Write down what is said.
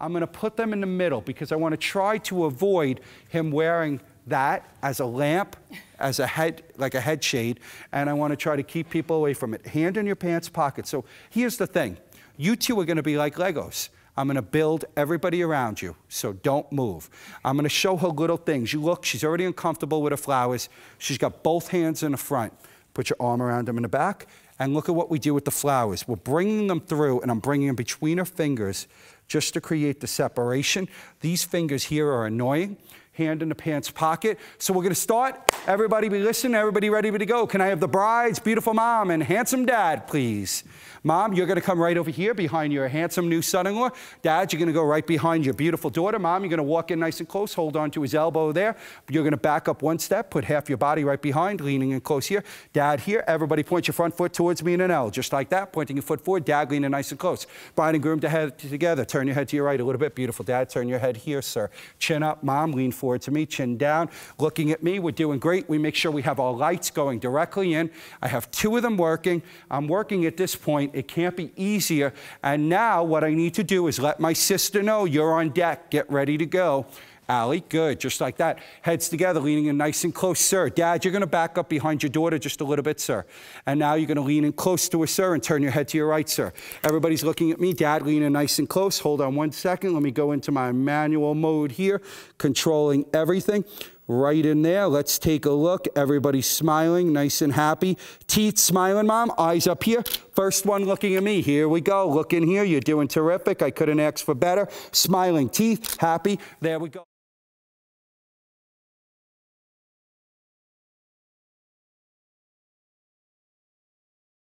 I'm going to put them in the middle because I want to try to avoid him wearing that as a lamp, as a head, like a head shade, and I want to try to keep people away from it. Hand in your pants pocket. So here's the thing. You two are going to be like Legos. I'm going to build everybody around you, so don't move. I'm going to show her little things. You look, she's already uncomfortable with her flowers. She's got both hands in the front. Put your arm around them in the back. And look at what we do with the flowers. We're bringing them through, and I'm bringing them between her fingers just to create the separation. These fingers here are annoying hand in the pants pocket. So we're going to start. Everybody be listening. Everybody ready to go. Can I have the bride's beautiful mom and handsome dad, please? Mom, you're going to come right over here behind your handsome new son-in-law. Dad, you're going to go right behind your beautiful daughter. Mom, you're going to walk in nice and close. Hold on to his elbow there. You're going to back up one step. Put half your body right behind, leaning in close here. Dad here. Everybody point your front foot towards me in an L, just like that. Pointing your foot forward. Dad leaning nice and close. Bride and groom to head together. Turn your head to your right a little bit. Beautiful. Dad, turn your head here, sir. Chin up. Mom, lean forward or to me, chin down, looking at me. We're doing great. We make sure we have our lights going directly in. I have two of them working. I'm working at this point. It can't be easier. And now what I need to do is let my sister know you're on deck. Get ready to go. Allie, good, just like that. Heads together, leaning in nice and close, sir. Dad, you're gonna back up behind your daughter just a little bit, sir. And now you're gonna lean in close to her, sir, and turn your head to your right, sir. Everybody's looking at me. Dad, lean in nice and close. Hold on one second. Let me go into my manual mode here, controlling everything right in there. Let's take a look. Everybody's smiling, nice and happy. Teeth smiling, mom. Eyes up here. First one looking at me. Here we go. Look in here. You're doing terrific. I couldn't ask for better. Smiling teeth, happy. There we go.